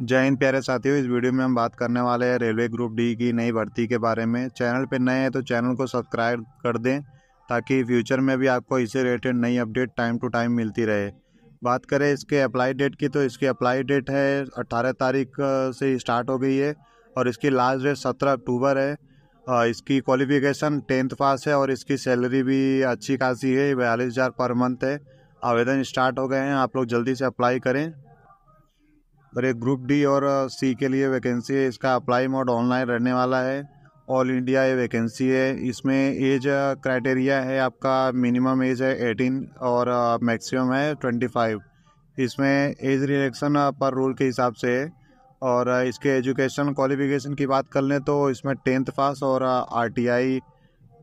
जय हिंद प्यारे साथियों इस वीडियो में हम बात करने वाले हैं रेलवे ग्रुप डी की नई भर्ती के बारे में चैनल पर नए हैं तो चैनल को सब्सक्राइब कर दें ताकि फ्यूचर में भी आपको इसे रिलेटेड नई अपडेट टाइम टू टाइम मिलती रहे बात करें इसके अप्लाई डेट की तो इसकी अप्लाई डेट है अट्ठारह तारीख से स्टार्ट हो गई है और इसकी लास्ट डेट सत्रह अक्टूबर है इसकी क्वालिफिकेशन टेंथ पास है और इसकी सैलरी भी अच्छी खासी है बयालीस हज़ार पर मंथ है आवेदन स्टार्ट हो गए हैं आप लोग जल्दी से अप्लाई करें और एक ग्रुप डी और सी के लिए वैकेंसी है इसका अप्लाई मोड ऑनलाइन रहने वाला है ऑल इंडिया ये वैकेंसी है इसमें एज क्राइटेरिया है आपका मिनिमम एज है एटीन और मैक्सिमम है ट्वेंटी फाइव इसमें एज रिलेक्शन पर रूल के हिसाब से है और इसके एजुकेशन क्वालिफिकेशन की बात कर लें तो इसमें टेंथ पास और आर टी आई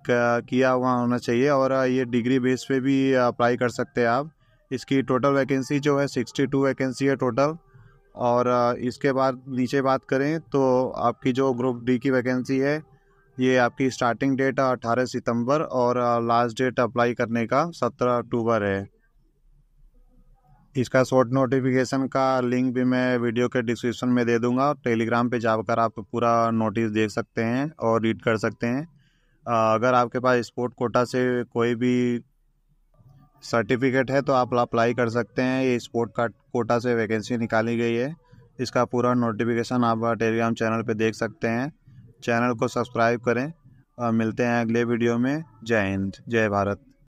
किया हुआ होना चाहिए और ये डिग्री बेस पे भी अप्लाई कर सकते हैं आप इसकी टोटल वैकेंसी जो है सिक्सटी टू वैकेंसी है टोटल और इसके बाद नीचे बात करें तो आपकी जो ग्रुप डी की वैकेंसी है ये आपकी स्टार्टिंग डेट 18 सितंबर और लास्ट डेट अप्लाई करने का 17 अक्टूबर है इसका शॉर्ट नोटिफिकेशन का लिंक भी मैं वीडियो के डिस्क्रिप्शन में दे दूंगा टेलीग्राम पे जाकर आप पूरा नोटिस देख सकते हैं और रीड कर सकते हैं अगर आपके पास स्पोर्ट कोटा से कोई भी सर्टिफिकेट है तो आप अप्लाई कर सकते हैं ये स्पोर्ट का कोटा से वैकेंसी निकाली गई है इसका पूरा नोटिफिकेशन आप टेलीग्राम चैनल पर देख सकते हैं चैनल को सब्सक्राइब करें और uh, मिलते हैं अगले वीडियो में जय हिंद जय भारत